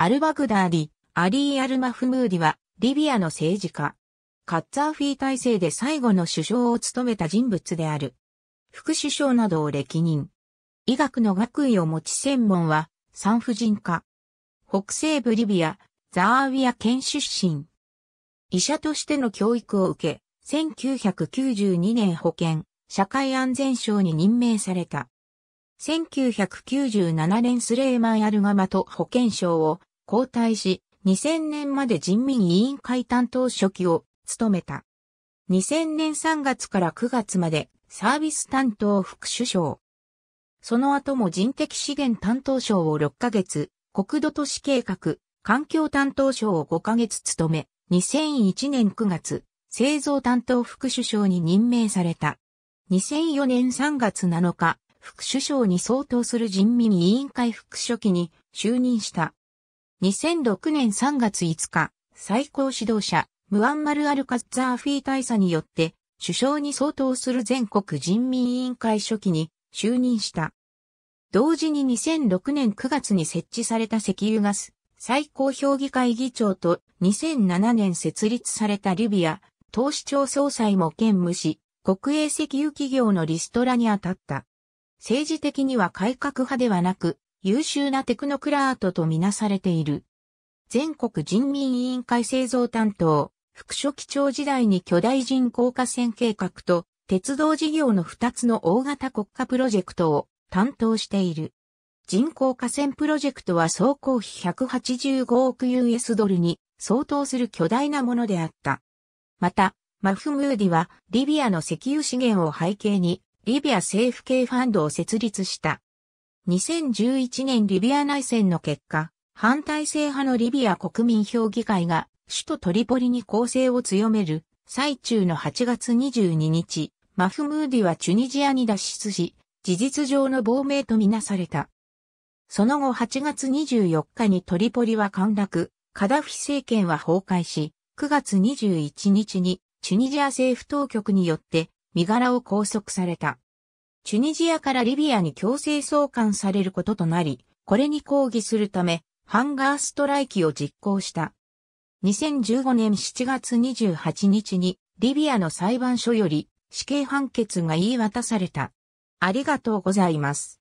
アルバグダーリ、アリー・アルマフムーディは、リビアの政治家。カッツァーフィー体制で最後の首相を務めた人物である。副首相などを歴任。医学の学位を持ち専門は、産婦人科。北西部リビア、ザーウィア県出身。医者としての教育を受け、1992年保健、社会安全省に任命された。1997年スレーマン・アルガマと保健省を交代し、2000年まで人民委員会担当書記を務めた。2000年3月から9月までサービス担当副首相。その後も人的資源担当省を6ヶ月、国土都市計画、環境担当省を5ヶ月務め、2001年9月、製造担当副首相に任命された。2004年3月7日、副首相に相当する人民委員会副書記に就任した。2006年3月5日、最高指導者、ムアンマル・アルカッザーフィー大佐によって、首相に相当する全国人民委員会初期に就任した。同時に2006年9月に設置された石油ガス最高評議会議長と2007年設立されたリビア投資庁総裁も兼務し、国営石油企業のリストラに当たった。政治的には改革派ではなく、優秀なテクノクラートとみなされている。全国人民委員会製造担当、副書記長時代に巨大人工河線計画と鉄道事業の2つの大型国家プロジェクトを担当している。人工河線プロジェクトは総工費185億 US ドルに相当する巨大なものであった。また、マフムーディはリビアの石油資源を背景にリビア政府系ファンドを設立した。2011年リビア内戦の結果、反体制派のリビア国民評議会が首都トリポリに攻勢を強める最中の8月22日、マフムーディはチュニジアに脱出し、事実上の亡命とみなされた。その後8月24日にトリポリは陥落、カダフィ政権は崩壊し、9月21日にチュニジア政府当局によって身柄を拘束された。チュニジアからリビアに強制送還されることとなり、これに抗議するため、ハンガーストライキを実行した。2015年7月28日に、リビアの裁判所より死刑判決が言い渡された。ありがとうございます。